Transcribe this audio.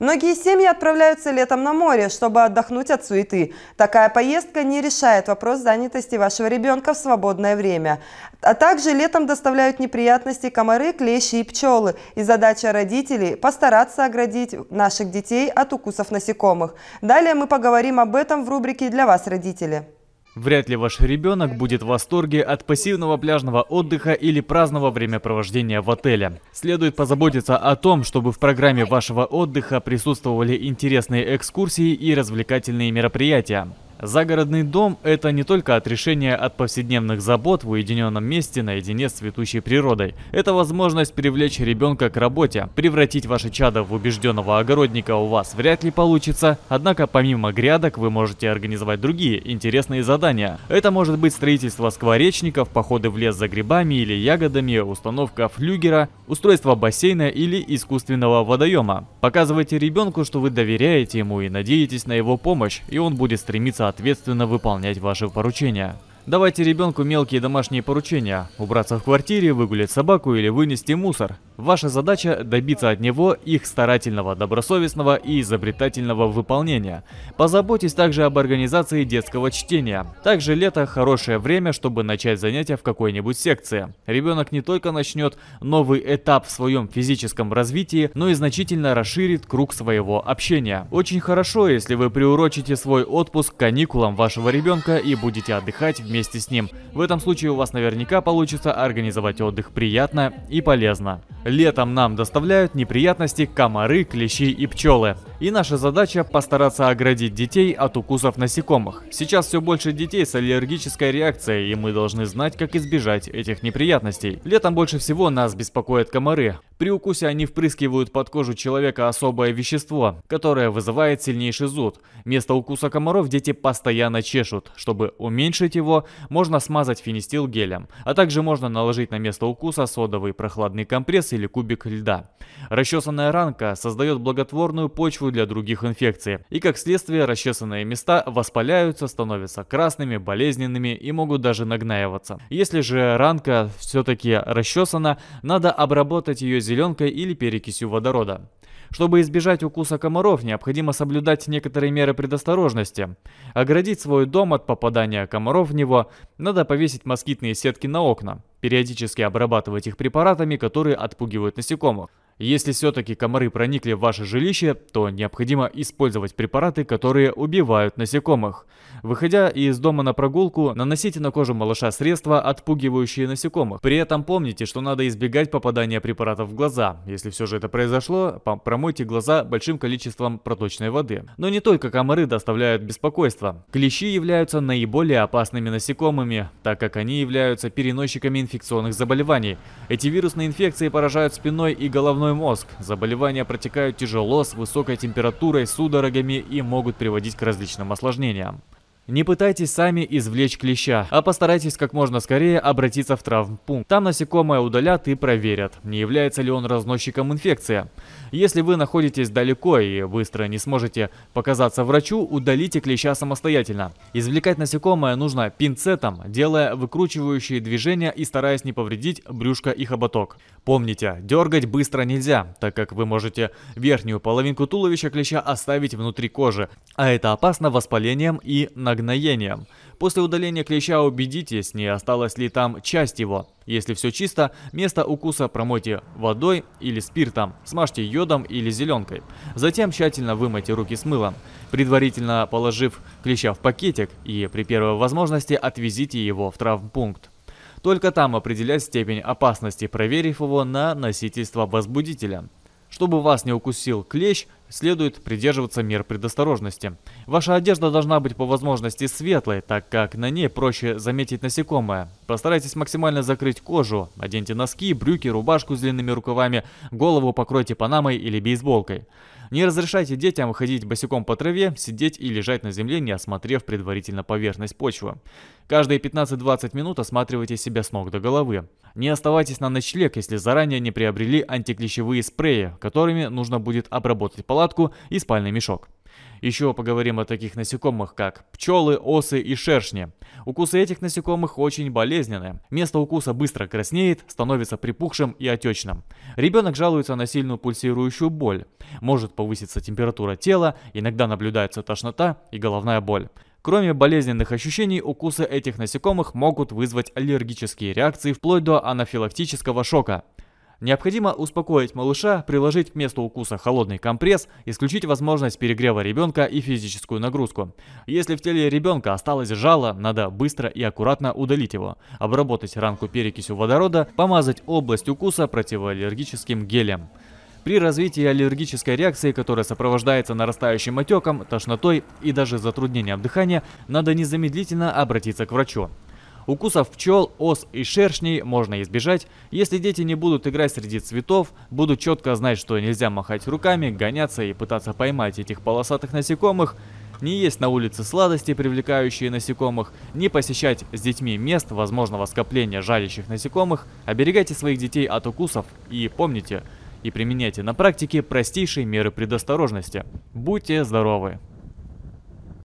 Многие семьи отправляются летом на море, чтобы отдохнуть от суеты. Такая поездка не решает вопрос занятости вашего ребенка в свободное время. А также летом доставляют неприятности комары, клещи и пчелы. И задача родителей – постараться оградить наших детей от укусов насекомых. Далее мы поговорим об этом в рубрике «Для вас, родители». Вряд ли ваш ребенок будет в восторге от пассивного пляжного отдыха или праздного времяпровождения в отеле. Следует позаботиться о том, чтобы в программе вашего отдыха присутствовали интересные экскурсии и развлекательные мероприятия. Загородный дом – это не только отрешение от повседневных забот в уединенном месте наедине с цветущей природой. Это возможность привлечь ребенка к работе. Превратить ваше чадо в убежденного огородника у вас вряд ли получится, однако помимо грядок вы можете организовать другие интересные задания. Это может быть строительство скворечников, походы в лес за грибами или ягодами, установка флюгера, устройство бассейна или искусственного водоема. Показывайте ребенку, что вы доверяете ему и надеетесь на его помощь, и он будет стремиться соответственно выполнять ваши поручения. Давайте ребенку мелкие домашние поручения – убраться в квартире, выгулять собаку или вынести мусор – Ваша задача добиться от него их старательного, добросовестного и изобретательного выполнения. Позаботьтесь также об организации детского чтения. Также лето хорошее время, чтобы начать занятия в какой-нибудь секции. Ребенок не только начнет новый этап в своем физическом развитии, но и значительно расширит круг своего общения. Очень хорошо, если вы приурочите свой отпуск к каникулам вашего ребенка и будете отдыхать вместе с ним. В этом случае у вас наверняка получится организовать отдых приятно и полезно. Летом нам доставляют неприятности комары, клещи и пчелы. И наша задача постараться оградить детей от укусов насекомых. Сейчас все больше детей с аллергической реакцией, и мы должны знать, как избежать этих неприятностей. Летом больше всего нас беспокоят комары. При укусе они впрыскивают под кожу человека особое вещество, которое вызывает сильнейший зуд. Место укуса комаров дети постоянно чешут. Чтобы уменьшить его, можно смазать фенистил гелем, а также можно наложить на место укуса содовый прохладный компресс или кубик льда. Расчесанная ранка создает благотворную почву почву для других инфекций. И как следствие, расчесанные места воспаляются, становятся красными, болезненными и могут даже нагнаиваться. Если же ранка все-таки расчесана, надо обработать ее зеленкой или перекисью водорода. Чтобы избежать укуса комаров, необходимо соблюдать некоторые меры предосторожности. Оградить свой дом от попадания комаров в него, надо повесить москитные сетки на окна, периодически обрабатывать их препаратами, которые отпугивают насекомых. Если все-таки комары проникли в ваше жилище, то необходимо использовать препараты, которые убивают насекомых. Выходя из дома на прогулку, наносите на кожу малыша средства, отпугивающие насекомых. При этом помните, что надо избегать попадания препаратов в глаза. Если все же это произошло, промойте глаза большим количеством проточной воды. Но не только комары доставляют беспокойство. Клещи являются наиболее опасными насекомыми, так как они являются переносчиками инфекционных заболеваний. Эти вирусные инфекции поражают спиной и головной головной мозг. Заболевания протекают тяжело, с высокой температурой, судорогами и могут приводить к различным осложнениям. Не пытайтесь сами извлечь клеща, а постарайтесь как можно скорее обратиться в травмпункт. Там насекомое удалят и проверят, не является ли он разносчиком инфекции. Если вы находитесь далеко и быстро не сможете показаться врачу, удалите клеща самостоятельно. Извлекать насекомое нужно пинцетом, делая выкручивающие движения и стараясь не повредить брюшко и хоботок. Помните, дергать быстро нельзя, так как вы можете верхнюю половинку туловища клеща оставить внутри кожи, а это опасно воспалением и нагреванием гноением. После удаления клеща убедитесь, не осталось ли там часть его. Если все чисто, место укуса промойте водой или спиртом, смажьте йодом или зеленкой. Затем тщательно вымойте руки с мылом, предварительно положив клеща в пакетик и при первой возможности отвезите его в травмпункт. Только там определять степень опасности, проверив его на носительство возбудителя. Чтобы вас не укусил клещ, следует придерживаться мер предосторожности. Ваша одежда должна быть по возможности светлой, так как на ней проще заметить насекомое. Постарайтесь максимально закрыть кожу, оденьте носки, брюки, рубашку с длинными рукавами, голову покройте панамой или бейсболкой. Не разрешайте детям выходить босиком по траве, сидеть и лежать на земле, не осмотрев предварительно поверхность почвы. Каждые 15-20 минут осматривайте себя с ног до головы. Не оставайтесь на ночлег, если заранее не приобрели антиклещевые спреи, которыми нужно будет обработать палатку и спальный мешок. Еще поговорим о таких насекомых, как пчелы, осы и шершни. Укусы этих насекомых очень болезненны. Место укуса быстро краснеет, становится припухшим и отечным. Ребенок жалуется на сильную пульсирующую боль. Может повыситься температура тела, иногда наблюдается тошнота и головная боль. Кроме болезненных ощущений, укусы этих насекомых могут вызвать аллергические реакции вплоть до анафилактического шока. Необходимо успокоить малыша, приложить к месту укуса холодный компресс, исключить возможность перегрева ребенка и физическую нагрузку. Если в теле ребенка осталось жало, надо быстро и аккуратно удалить его, обработать ранку перекисью водорода, помазать область укуса противоаллергическим гелем. При развитии аллергической реакции, которая сопровождается нарастающим отеком, тошнотой и даже затруднением дыхания, надо незамедлительно обратиться к врачу. Укусов пчел, ос и шершней можно избежать, если дети не будут играть среди цветов, будут четко знать, что нельзя махать руками, гоняться и пытаться поймать этих полосатых насекомых, не есть на улице сладости, привлекающие насекомых, не посещать с детьми мест возможного скопления жалящих насекомых, оберегайте своих детей от укусов и помните, и применяйте на практике простейшие меры предосторожности. Будьте здоровы!